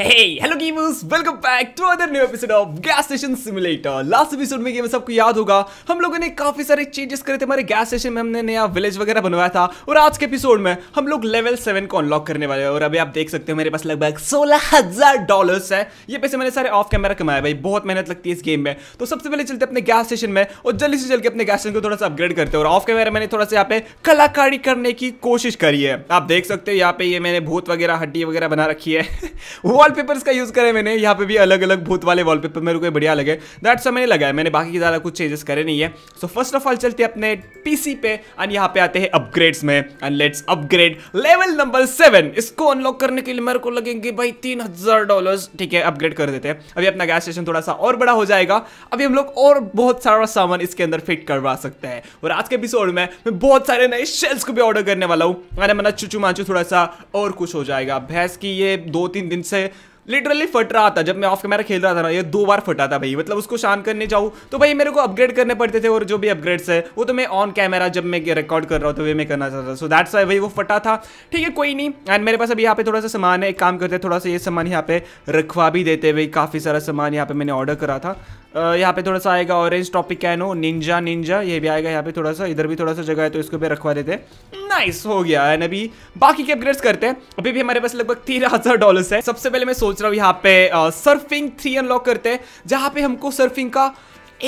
Hey, hello gamers, welcome back to another new episode of Gas Station Simulator. Last episode में gamers सबको याद होगा हम लोगों ने काफी सारे चेंजेस करे थे हमारे गैस स्टेशन में हमने नया विलेज वगैरह बनवाया था और आज के एपिसोड में हम लोग लेवल सेवन को अनलॉक करने वाले हैं और अभी आप देख सकते हो मेरे पास लगभग सोलह हजार डॉलर है ये पैसे मैंने सारे ऑफ कैमरा कमाया भाई बहुत मेहनत लगती है इस गेम में तो सबसे पहले चलते अपने गैस स्टेशन में और जल्दी से अपने गैस स्टेशन को थोड़ा सा अपग्रेड करते हैं और ऑफ कैमरा मैंने थोड़ा सा यहाँ पे कलाकारी करने की कोशिश करी है आप देख सकते हो यहाँ पे ये मैंने भूत वगैरह हड्डी वगैरह बना रखी है वॉलपेपर्स का यूज करे मैंने यहाँ पे भी अलग अलग भूत वाले वॉलपेपर मेरे को बढ़िया लगे दैट्स सब मैंने लगाया मैंने बाकी ज़्यादा कुछ चेंजेस करे नहीं है सो फर्स्ट ऑफ ऑल चलते अपने पीसी पे एंड यहाँ पे आते हैं अपग्रेड्स में and let's upgrade level number seven इसको अनलॉक करने के लिए मेरे को लगेंगे भाई तीन हजार डॉलर ठीक है अपग्रेड कर देते हैं अभी अपना गैस स्टेशन थोड़ा सा और बड़ा हो जाएगा अभी हम लोग और बहुत सारा सामान इसके अंदर फिट करवा सकते हैं और आज के एपिसोड में मैं बहुत सारे नए शेल्स को भी ऑर्डर करने वाला हूँ मैंने मना चुचू माचू थोड़ा सा और कुछ हो जाएगा भैंस की ये दो तीन दिन से लिटरली फट रहा था जब मैं ऑफ कैमरा खेल रहा था ना ये दो बार फटा था भाई मतलब उसको शांत करने जाऊँ तो भाई मेरे को अपग्रेड करने पड़ते थे और जो भी अपग्रेड्स है वो तो मैं ऑन कैमरा जब मैं रिकॉर्ड कर रहा हूँ तो वे मैं करना चाहता था सो दैट्स वाई भाई वो फटा था ठीक है कोई नहीं एंड मेरे पास अभी यहाँ पे थोड़ा सा सामान है एक काम करते हैं थोड़ा सा ये सामान यहाँ पे रखवा भी देते भाई काफ़ी सारा सामान यहाँ पे मैंने ऑर्डर करा था यहाँ पे थोड़ा सा आएगा orange topic canoe ninja ninja ये भी आएगा यहाँ पे थोड़ा सा इधर भी थोड़ा सा जगह है तो इसको भी रखवा देते हैं नाइस हो गया है अभी बाकी के अपग्रेड्स करते हैं अभी भी हमारे पास लगभग तेरह हजार डॉलर है सबसे पहले मैं सोच रहा हूँ यहाँ पे आ, सर्फिंग थ्री अनलॉक करते हैं जहाँ पे हमको सर्फिंग का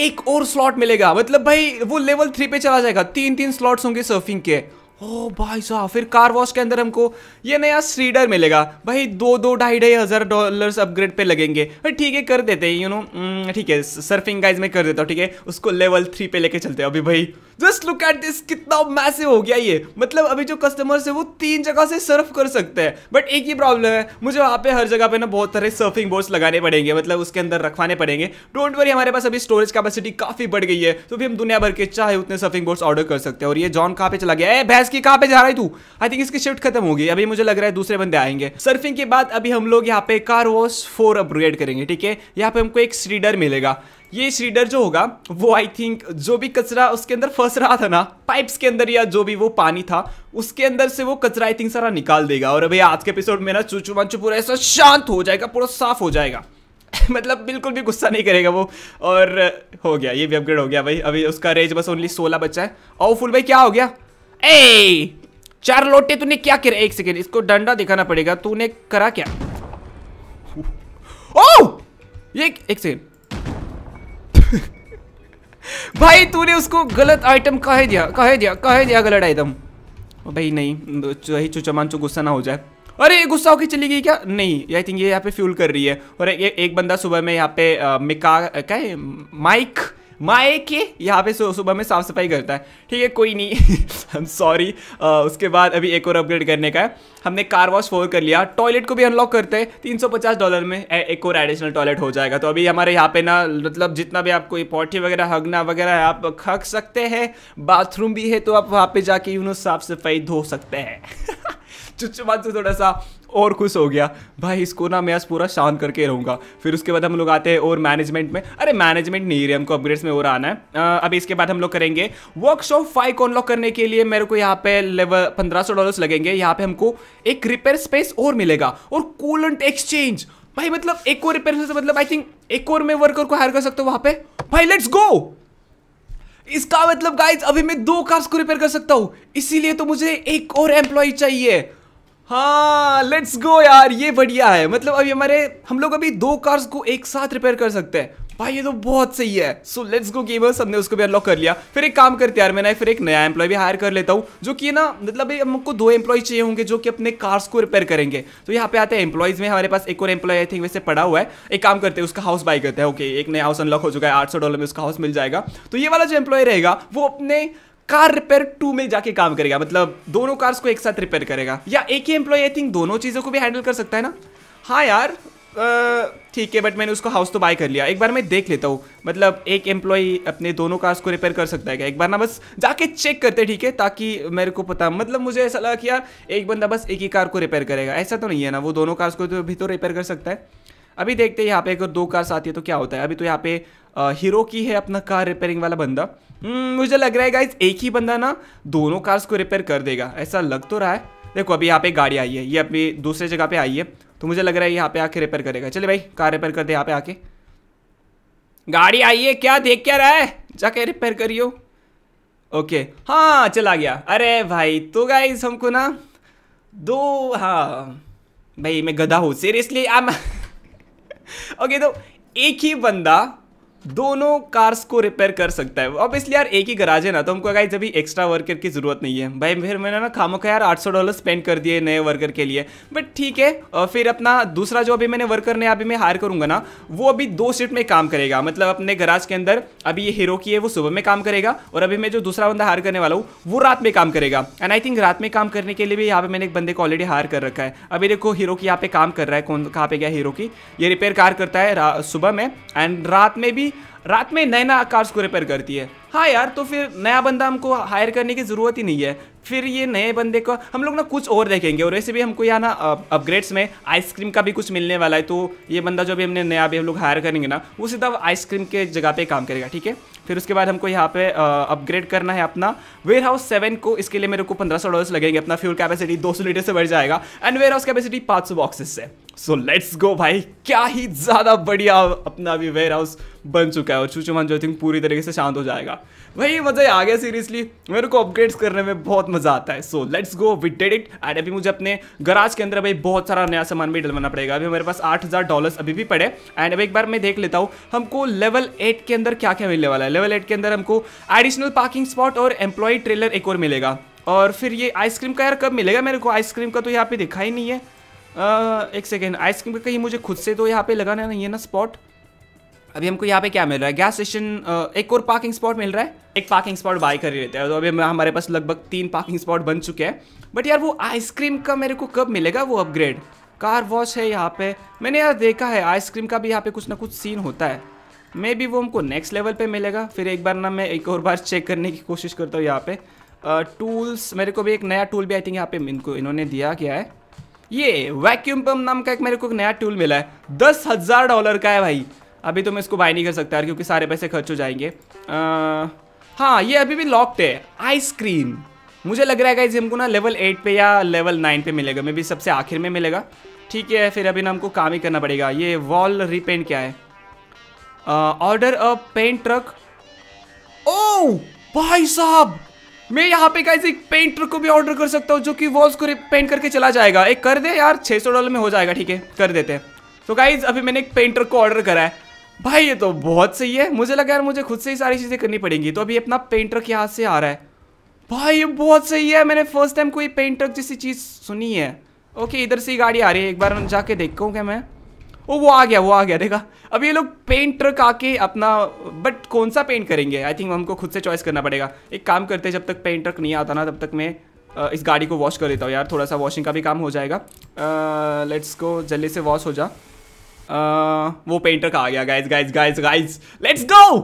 एक और स्लॉट मिलेगा मतलब भाई वो लेवल थ्री पे चला जाएगा तीन तीन स्लॉट्स होंगे सर्फिंग के ओ भाई साहब फिर कार वॉश के अंदर हमको ये नया सीडर मिलेगा भाई दो दो ढाई ढाई हज़ार डॉलर्स अपग्रेड पे लगेंगे भाई ठीक है कर देते हैं यू नो mm, ठीक है सर्फिंग गाइज में कर देता हूँ ठीक है उसको लेवल थ्री पे लेके चलते हैं अभी भाई जस्ट लुक एट दिस कितना मैसिव हो गया ये मतलब अभी जो कस्टमर्स है वो तीन जगह से सर्फ कर सकते हैं बट एक ही प्रॉब्लम है मुझे वहाँ पे हर जगह पे ना बहुत सारे सर्फिंग बोर्ड्स लगाने पड़ेंगे मतलब उसके अंदर रखवाने पड़ेंगे डोंट वरी हमारे पास अभी स्टोरेज कैपेसिटी काफ़ी बढ़ गई है तो भी हम दुनिया भर के चाहे उतने सर्फिंग बोर्ड्स ऑर्डर कर सकते हैं और ये जॉन कहाँ पे चला गया है भैंस इसकी कहाँ पे जा रहा है तू आई थिंक इसकी शिफ्ट खत्म होगी अभी मुझे लग रहा है दूसरे बंदे आएंगे सर्फिंग के बाद अभी हम लोग यहाँ पे कार वॉश फोर अपग्रेड करेंगे ठीक है यहाँ पे हमको एक श्रीडर मिलेगा ये श्रीडर जो होगा वो आई थिंक जो भी कचरा उसके अंदर फंस रहा था ना पाइप्स के अंदर या जो भी वो पानी था उसके अंदर से वो कचरा आई थिंक सारा निकाल देगा और अभी आज के एपिसोड में ना चूचू मंचू पूरा ऐसा शांत हो जाएगा पूरा साफ हो जाएगा मतलब बिल्कुल भी गुस्सा नहीं करेगा वो और हो गया ये भी अपग्रेड हो गया भाई अभी उसका रेंज बस ओनली सोलह बच्चा है और फुल भाई क्या हो गया ए चार लोटे तूने क्या किया एक सेकेंड इसको डंडा दिखाना पड़ेगा तूने करा क्या ओ ये एक सेकेंड भाई तूने उसको गलत आइटम कहे दिया कहे दिया कहे दिया गलत आइटम भाई नहीं वही चुचमान चो गुस्सा ना हो जाए अरे ये गुस्सा होके चली गई क्या नहीं आई थिंक ये यहाँ पे फ्यूल कर रही है और ए, एक बंदा सुबह में यहाँ पे आ, मिका क्या है माइक माए के यहाँ पे सुबह में साफ़ सफाई करता है ठीक है कोई नहीं हम सॉरी उसके बाद अभी एक और अपग्रेड करने का है हमने कार वॉश फोर कर लिया टॉयलेट को भी अनलॉक करते हैं तीन डॉलर में एक और एडिशनल टॉयलेट हो जाएगा तो अभी हमारे यहाँ पे ना मतलब जितना भी आपको पॉटी वगैरह हगना वगैरह आप खक सकते हैं बाथरूम भी है तो आप वहाँ पे जाके यू नो साफ़ सफाई धो सकते हैं चुचुमान से थोड़ा सा और खुश हो गया भाई इसको ना मैं आज पूरा शांत करके रहूँगा फिर उसके बाद हम लोग आते हैं और मैनेजमेंट में अरे मैनेजमेंट नहीं रही हमको अपग्रेड्स में और आना है अभी इसके बाद हम लोग करेंगे वर्कशॉप फाइव को अनलॉक करने के लिए मेरे को यहाँ पे लेवल पंद्रह सौ डॉलर लगेंगे यहाँ पे हमको एक रिपेयर स्पेस और मिलेगा और कूलेंट एक्सचेंज भाई मतलब एक और रिपेयर स्पेस मतलब आई थिंक एक और मैं वर्कर को हायर कर सकता हूँ वहाँ पे भाई लेट्स गो इसका मतलब गाइज अभी मैं दो कार्स को रिपेयर कर सकता हूँ इसीलिए तो मुझे एक और एम्प्लॉय चाहिए हाँ लेट्स गो यार ये बढ़िया है मतलब अभी हमारे हम लोग अभी दो कार्स को एक साथ रिपेयर कर सकते हैं भाई ये तो बहुत सही है सो लेट्स गो गेमर्स हमने उसको भी अनलॉक कर लिया फिर एक काम करते यार मैंने फिर एक नया एम्प्लॉय भी हायर कर लेता हूँ जो कि ना मतलब हमको दो एम्प्लॉय चाहिए होंगे जो कि अपने कार्स को रिपेयर करेंगे तो यहाँ पे आते हैं एम्प्लॉयज में हमारे पास एक और एम्प्लॉय आई थिंक वैसे पड़ा हुआ है एक काम करते हैं उसका हाउस बाई करते हैं ओके एक नया हाउस अनलॉक हो चुका है आठ डॉलर में उसका हाउस मिल जाएगा तो ये वाला जो एम्प्लॉय रहेगा वो अपने कार रिपेयर टू में जाके काम करेगा मतलब दोनों कार्स को एक साथ रिपेयर करेगा या एक ही एम्प्लॉय आई थिंक दोनों चीज़ों को भी हैंडल कर सकता है ना हाँ यार ठीक है बट मैंने उसको हाउस तो बाय कर लिया एक बार मैं देख लेता हूँ मतलब एक एम्प्लॉय अपने दोनों कार्स को रिपेयर कर सकता है क्या एक बार ना बस जाके चेक करते ठीक है ताकि मेरे को पता मतलब मुझे ऐसा लगा कि यार एक बंदा बस एक ही कार को रिपेयर करेगा ऐसा तो नहीं है ना वो दोनों कार्स को तो भी तो रिपेयर कर सकता है अभी देखते हैं यहाँ पे अगर दो कार्स आती है तो क्या होता है अभी तो यहाँ पे हीरो की है अपना कार रिपेयरिंग वाला बंदा हम्म, मुझे लग रहा है गाइज एक ही बंदा ना दोनों कार्स को रिपेयर कर देगा ऐसा लग तो रहा है देखो अभी यहाँ पे गाड़ी आई है ये अभी दूसरे जगह पे आई है तो मुझे लग रहा है यहाँ पे आके रिपेयर करेगा चले भाई कार रिपेयर कर दे यहाँ पे आके गाड़ी आई है क्या देख क्या रहा है जाके रिपेयर करियो ओके हाँ चला गया अरे भाई तो गाइज हमको ना दो हाँ भाई मैं गधा हूँ सीरियसली आई ओके तो एक ही बंदा दोनों कार्स को रिपेयर कर सकता है अब इसलिए यार एक ही गराज है ना तो हमको गाइज अभी एक्स्ट्रा वर्कर की ज़रूरत नहीं है भाई फिर मैंने ना खामो का यार 800 डॉलर स्पेंड कर दिए नए वर्कर के लिए बट ठीक है फिर अपना दूसरा जो अभी मैंने वर्कर ने अभी मैं हायर करूंगा ना वो अभी दो शिफ्ट में काम करेगा मतलब अपने गराज के अंदर अभी ये हीरो की है वो सुबह में काम करेगा और अभी मैं जो दूसरा बंदा हायर करने वाला हूँ वो रात में काम करेगा एंड आई थिंक रात में काम करने के लिए भी यहाँ पे मैंने एक बंदे को ऑलरेडी हायर कर रखा है अभी देखो हीरो की यहाँ पे काम कर रहा है कौन कहाँ पे गया हीरो की ये रिपेयर कार करता है सुबह में एंड रात में भी रात में नए नया कार्स को रिपेयर करती है हाँ यार तो फिर नया बंदा हमको हायर करने की ज़रूरत ही नहीं है फिर ये नए बंदे को हम लोग ना कुछ और देखेंगे और ऐसे भी हमको यहाँ ना अपग्रेड्स में आइसक्रीम का भी कुछ मिलने वाला है तो ये बंदा जो भी हमने नया भी हम लोग हायर करेंगे ना वो सीधा आइसक्रीम के जगह पे काम करेगा ठीक है फिर उसके बाद हमको यहाँ पे अपग्रेड करना है अपना वेयर हाउस सेवन को इसके लिए मेरे को पंद्रह सौ डॉलर्स लगेंगे अपना फ्यूल कैपेसिटी दो सौ लीटर से बढ़ जाएगा एंड वेयर हाउस कैपेसिटी पाँच सौ बॉक्सेस से सो लेट्स गो भाई क्या ही ज़्यादा बढ़िया अपना अभी वेयर हाउस बन चुका है और चूचू मन जो थिंक पूरी तरीके से शांत हो जाएगा वही मज़ा आ गया सीरियसली मेरे को अपग्रेड्स करने में बहुत मज़ा आता है so let's go with dead it and अभी मुझे अपने गराज के अंदर भाई बहुत सारा नया सामान भी डलवाना पड़ेगा अभी मेरे पास आठ हज़ार डॉलर अभी भी पड़े एंड अब एक बार मैं देख लेता हूँ हमको लेवल एट के अंदर क्या क्या मिलने वाला है लेवल एट के अंदर हमको एडिशनल पार्किंग स्पॉट और एम्प्लॉय ट्रेलर एक और मिलेगा और फिर ये आइसक्रीम का यार कब मिलेगा मेरे को आइसक्रीम का तो यहाँ पे दिखा ही नहीं है एक सेकेंड आइसक्रीम का कहीं मुझे खुद से तो यहाँ पे लगाना है ना ना स्पॉट अभी हमको यहाँ पे क्या मिल रहा है गैस स्टेशन एक और पार्किंग स्पॉट मिल रहा है एक पार्किंग स्पॉट बाय कर ही रहते हैं तो अभी हमारे पास लगभग तीन पार्किंग स्पॉट बन चुके हैं बट यार वो आइसक्रीम का मेरे को कब मिलेगा वो अपग्रेड कार वॉश है यहाँ पे मैंने यार देखा है आइसक्रीम का भी यहाँ पे कुछ ना कुछ सीन होता है मे बी वो हमको नेक्स्ट लेवल पे मिलेगा फिर एक बार ना मैं एक और बार चेक करने की कोशिश करता हूँ यहाँ पे टूल्स मेरे को भी एक नया टूल भी आई थिंक यहाँ पे इनको इन्होंने दिया गया है ये वैक्यूम पम्प नाम का एक मेरे को एक नया टूल मिला है दस हज़ार डॉलर का है भाई अभी तो मैं इसको बाय नहीं कर सकता यार क्योंकि सारे पैसे खर्च हो जाएंगे आ, हाँ ये अभी भी लॉक्ड है आइसक्रीम मुझे लग रहा है कि हमको ना लेवल एट पे या लेवल नाइन पे मिलेगा मे भी सबसे आखिर में मिलेगा ठीक है फिर अभी ना हमको काम ही करना पड़ेगा ये वॉल रिपेंट क्या है ऑर्डर अ पेंट ट्रक ओ भाई साहब मैं यहाँ पे गाइज एक पेंटर को भी ऑर्डर कर सकता हूँ जो कि वॉल्स को पेंट करके चला जाएगा एक कर दे यार 600 डॉलर में हो जाएगा ठीक है कर देते हैं तो गाइज अभी मैंने एक पेंटर को ऑर्डर करा है भाई ये तो बहुत सही है मुझे लगा यार मुझे खुद से ही सारी चीज़ें करनी पड़ेंगी तो अभी अपना पेंटर के हाथ से आ रहा है भाई ये बहुत सही है मैंने फर्स्ट टाइम कोई पेंटर जैसी चीज़ सुनी है ओके इधर से ही गाड़ी आ रही है एक बार जाके हूँ क्या मैं ओ वो आ गया वो आ गया देखा अब ये लोग पेंट ट्रक आके अपना बट कौन सा पेंट करेंगे आई थिंक हमको खुद से चॉइस करना पड़ेगा एक काम करते हैं जब तक पेंट ट्रक नहीं आता ना तब तक मैं इस गाड़ी को वॉश कर देता हूँ यार थोड़ा सा वॉशिंग का भी काम हो जाएगा लेट्स गो जल्दी से वॉश हो जा वो पेंट ट्रक आ गया guys guys guys guys let's go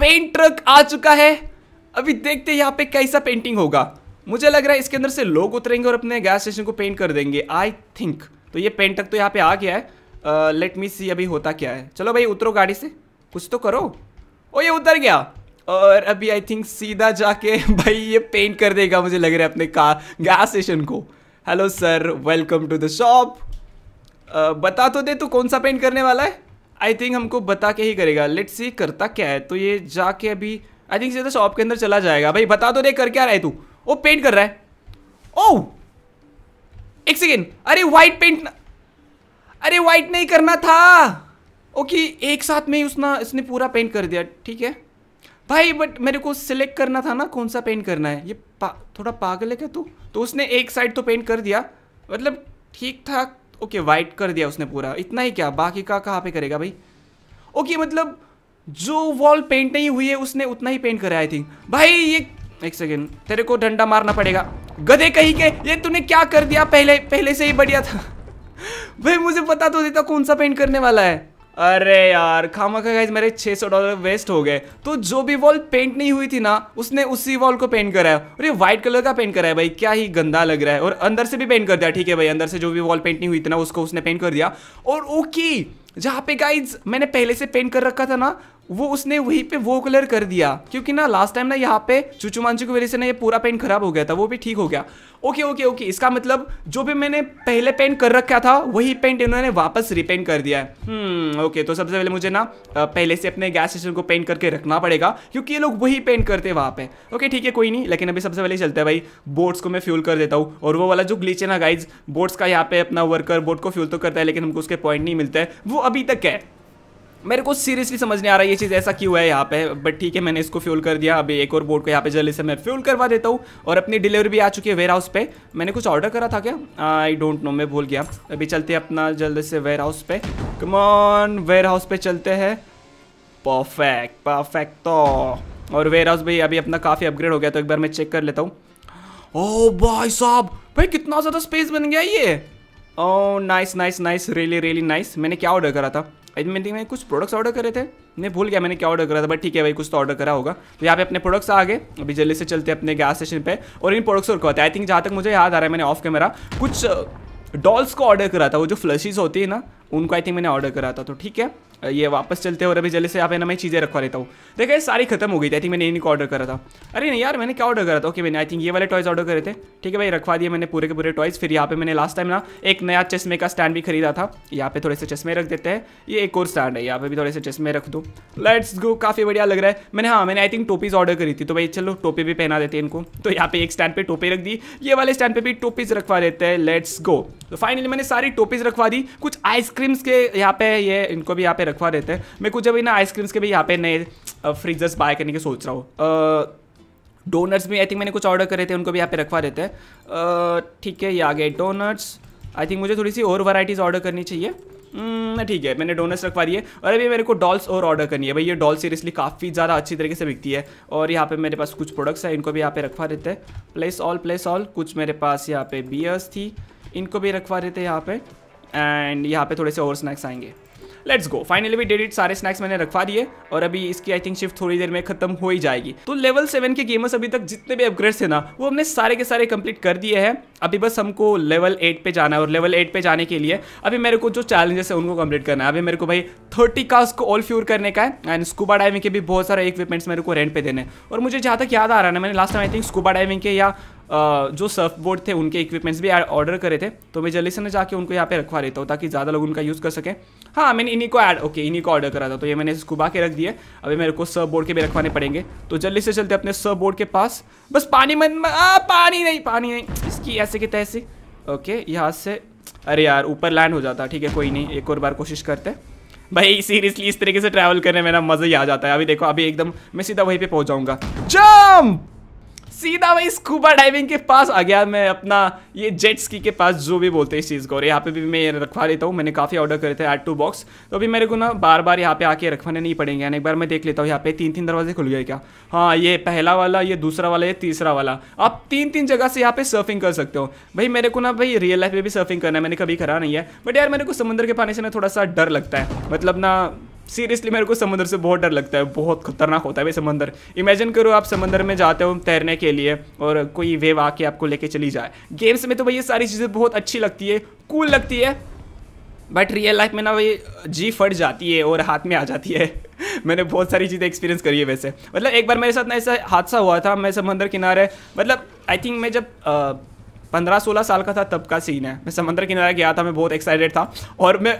paint truck आ चुका है अभी देखते यहाँ पे कैसा पेंटिंग होगा मुझे लग रहा है इसके अंदर से लोग उतरेंगे और अपने गैस स्टेशन को पेंट कर देंगे आई थिंक तो ये पेंट ट्रक तो यहाँ पे आ गया है लेट मी सी अभी होता क्या है चलो भाई उतरो गाड़ी से कुछ तो करो ओ ये उतर गया और अभी आई थिंक सीधा जाके भाई ये पेंट कर देगा मुझे लग रहा है अपने का गैस स्टेशन को hello sir welcome to the shop बता तो दे तू कौन सा पेंट करने वाला है आई थिंक हमको बता के ही करेगा लेट सी करता क्या है तो ये जाके अभी आई थिंक सीधा शॉप के अंदर चला जाएगा भाई बता तो दे कर क्या रहा है तू वो पेंट कर रहा है ओ एक सेकेंड अरे व्हाइट पेंट अरे वाइट नहीं करना था ओके एक साथ में उसना इसने पूरा पेंट कर दिया ठीक है भाई बट मेरे को सिलेक्ट करना था ना कौन सा पेंट करना है ये पा, थोड़ा पागल है क्या तू तो उसने एक साइड तो पेंट कर दिया मतलब ठीक था ओके वाइट कर दिया उसने पूरा इतना ही क्या बाकी का कहाँ पे करेगा भाई ओके मतलब जो वॉल पेंट नहीं हुई है उसने उतना ही पेंट करा आई थिंक भाई ये एक सेकेंड तेरे को डंडा मारना पड़ेगा गधे कहीं के ये तूने क्या कर दिया पहले पहले से ही बढ़िया था भाई मुझे पता तो देता कौन सा पेंट करने वाला है अरे यार खामा का मेरे 600 डॉलर वेस्ट हो गए तो जो भी वॉल पेंट नहीं हुई थी ना उसने उसी वॉल को पेंट कराया और ये व्हाइट कलर का पेंट कराया भाई क्या ही गंदा लग रहा है और अंदर से भी पेंट कर दिया ठीक है भाई अंदर से जो भी वॉल पेंट नहीं हुई थी ना उसको उसने पेंट कर दिया और ओके जहाँ पे गाइज मैंने पहले से पेंट कर रखा था ना वो उसने वहीं पे वो कलर कर दिया क्योंकि ना लास्ट टाइम ना यहाँ पे चुचुमांचू की वजह से ना ये पूरा पेंट खराब हो गया था वो भी ठीक हो गया ओके ओके ओके इसका मतलब जो भी मैंने पहले पेंट कर रखा था वही पेंट इन्होंने वापस रिपेंट कर दिया है ओके hmm, तो सबसे पहले मुझे ना पहले से अपने गैस स्टेशन को पेंट करके रखना पड़ेगा क्योंकि ये लोग वही पेंट करते हैं वहाँ पे ओके ठीक है कोई नहीं लेकिन अभी सबसे पहले चलते हैं भाई बोट्स को मैं फ्यूल कर देता हूँ और वो वाला जो ग्लीच है ना गाइज बोट्स का यहाँ पे अपना वर्कर बोट को फ्यूल तो करता है लेकिन हमको उसके पॉइंट नहीं मिलता है वो अभी तक है मेरे को सीरियसली समझ नहीं आ रहा ये चीज़ ऐसा क्यों है यहाँ पे बट ठीक है मैंने इसको फ्यूल कर दिया अभी एक और बोट को यहाँ पे जल्दी से मैं फ्यूल करवा देता हूँ और अपनी डिलीवरी भी आ चुकी है वेयर हाउस पे मैंने कुछ ऑर्डर करा था क्या आई डोंट नो मैं भूल गया अभी चलते हैं अपना जल्दी से वेयर हाउस पे कमॉन वेयर हाउस पे चलते हैं परफेक्ट परफेक्ट तो और वेयर हाउस भाई अभी अपना काफ़ी अपग्रेड हो गया तो एक बार मैं चेक कर लेता हूँ ओ oh, भाई साहब भाई कितना ज़्यादा स्पेस बन गया ये oh nice nice nice really really nice मैंने क्या ऑर्डर करा था आई थिंक मैंने कुछ प्रोडक्ट्स ऑर्डर करे थे मैं भूल गया मैंने क्या ऑर्डर करा था बट ठीक है भाई कुछ तो ऑर्डर करा होगा तो यहाँ पे अपने प्रोडक्ट्स आ गए अभी जल्दी से चलते अपने गैस स्टेशन पे और इन प्रोडक्ट्स और कहते हैं आई थिंक जहाँ तक मुझे याद आ रहा है मैंने ऑफ कैमरा कुछ डॉल्स को ऑर्डर करा था वो जो फ्लशीज होती है ना उनको आई थिंक मैंने ऑर्डर करा था तो ठीक है ये वापस चलते हैं और अभी जल्दी से यहाँ पे ना मैं चीज़ें रखवा लेता हूँ देखा ये सारी खत्म हो गई थी आई थिंक मैंने इनको ऑर्डर करा था अरे नहीं यार मैंने क्या ऑर्डर करा था ओके मैंने आई थिंक ये वाले टॉयज़ ऑर्डर करे थे ठीक है भाई रखवा दिए मैंने पूरे के पूरे टॉयज़ फिर यहाँ पे मैंने लास्ट टाइम ना एक नया चश्मे का स्टैंड भी खरीदा था यहाँ पे थोड़े से चश्मे रख देते हैं ये एक और स्टैंड है यहाँ पे भी थोड़े से चश्मे रख दो लेट्स गो काफ़ी बढ़िया लग रहा है मैंने हाँ मैंने आई थिंक टोपीज़ ऑर्डर करी थी तो भाई चलो टोपी भी पहना देते हैं इनको तो यहाँ पे एक स्टैंड पे टोपी रख दी ये वाले स्टैंड पे भी टोपीज रखवा देते हैं लेट्स गो तो फाइनली मैंने सारी टोपीज रखवा दी कुछ आइसक्रीम्स के यहाँ पे ये इनको भी यहाँ पे रखवा देते हैं मैं कुछ अभी ना आइसक्रीम्स के भी यहाँ पे नए फ्रीजर्स बाय करने की सोच रहा हूँ डोनट्स भी आई थिंक मैंने कुछ ऑर्डर करे थे उनको भी यहाँ पे रखवा देते हैं ठीक है ये आ गए डोनट्स आई थिंक मुझे थोड़ी सी और वैराइटीज़ ऑर्डर करनी चाहिए हम्म, ठीक है मैंने डोनट्स रखवा दिए और अभी मेरे को डॉल्स और ऑर्डर करनी है भाई ये डॉल सीरियसली काफ़ी ज़्यादा अच्छी तरीके से बिकती है और यहाँ पे मेरे पास कुछ प्रोडक्ट्स हैं इनको भी यहाँ पे रखवा देते हैं प्लेस ऑल प्लेस ऑल कुछ मेरे पास यहाँ पे बियर्स थी इनको भी रखवा देते हैं यहाँ पे एंड यहाँ पे थोड़े से और स्नैक्स आएंगे लेट्स गो फाइनली भी डेडिट सारे स्नैक्स मैंने रखवा दिए और अभी इसकी आई थिंक शिफ्ट थोड़ी देर में खत्म हो ही जाएगी तो लेवल सेवन के गेमर्स अभी तक जितने भी अपग्रेड थे ना वो हमने सारे के सारे कंप्लीट कर दिए हैं अभी बस हमको लेवल एट पे जाना है और लेवल एट पे जाने के लिए अभी मेरे को जो चैलेंजेस है उनको कंप्लीट करना है अभी मेरे को भाई थर्टी कास्ट को ऑल फ्यूर करने का है एंड स्कूबा डाइविंग के भी बहुत सारे इक्विपमेंट्स मेरे को रेंट पे देने और मुझे जहाँ तक याद आ रहा है ना मैंने last time I think scuba diving के या जो सर्फ बोर्ड थे उनके इक्विपमेंट्स भी ऑर्डर करे थे तो मैं जल्दी से ना जाके उनको यहाँ पे रखवा देता हूँ ताकि ज़्यादा लोग उनका यूज़ कर सकें हाँ मैंने इन्हीं को ऐड ओके इन्हीं को ऑर्डर करा था तो ये मैंने स्कूबा के रख दिए अभी मेरे को सर्फ बोर्ड के भी रखवाने पड़ेंगे तो जल्दी से चलते अपने सर्फ बोर्ड के पास बस पानी मन आ, पानी नहीं पानी नहीं इसकी ऐसे की तैसे ओके यहाँ से अरे यार ऊपर लैंड हो जाता ठीक है कोई नहीं एक और बार कोशिश करते भाई सीरियसली इस तरीके से ट्रैवल करने में ना मज़ा ही आ जाता है अभी देखो अभी एकदम मैं सीधा वहीं पे पहुंच जाऊंगा जंप सीधा भाई स्कूबा डाइविंग के पास आ गया मैं अपना ये जेट स्की के पास जो भी बोलते हैं इस चीज़ को और यहाँ पे भी मैं रखवा लेता हूँ मैंने काफ़ी ऑर्डर करे थे एड टू बॉक्स तो अभी मेरे को ना बार बार यहाँ पे आके रखवाने नहीं पड़ेंगे यानी एक बार मैं देख लेता हूँ यहाँ पे तीन तीन दरवाजे खुल गए क्या हाँ ये पहला वाला ये दूसरा वाला ये तीसरा वाला आप तीन तीन जगह से यहाँ पे सर्फिंग कर सकते हो भाई मेरे को ना भाई रियल लाइफ में भी सर्फिंग करना है मैंने कभी करा नहीं है बट यार मेरे को समुद्र के पानी से ना थोड़ा सा डर लगता है मतलब ना सीरियसली मेरे को समंदर से बहुत डर लगता है बहुत खतरनाक होता है भाई समंदर इमेजिन करो आप समंदर में जाते हो तैरने के लिए और कोई वेव आके आपको लेके चली जाए गेम्स में तो भाई ये सारी चीज़ें बहुत अच्छी लगती है कूल लगती है बट रियल लाइफ में ना वही जी फट जाती है और हाथ में आ जाती है मैंने बहुत सारी चीज़ें एक्सपीरियंस करी है वैसे मतलब एक बार मेरे साथ ना ऐसा हादसा हुआ था मैं समंदर किनारे मतलब आई थिंक मैं जब पंद्रह सोलह साल का था तब का सीन है मैं समंदर किनारे गया था मैं बहुत एक्साइटेड था और मैं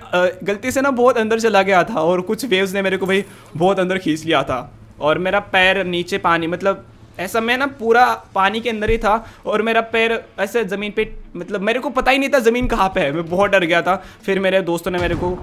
गलती से ना बहुत अंदर चला गया था और कुछ वेव्स ने मेरे को भाई बहुत अंदर खींच लिया था और मेरा पैर नीचे पानी मतलब ऐसा मैं ना पूरा पानी के अंदर ही था और मेरा पैर ऐसे ज़मीन पे मतलब मेरे को पता ही नहीं था ज़मीन कहाँ पे है मैं बहुत डर गया था फिर मेरे दोस्तों ने मेरे को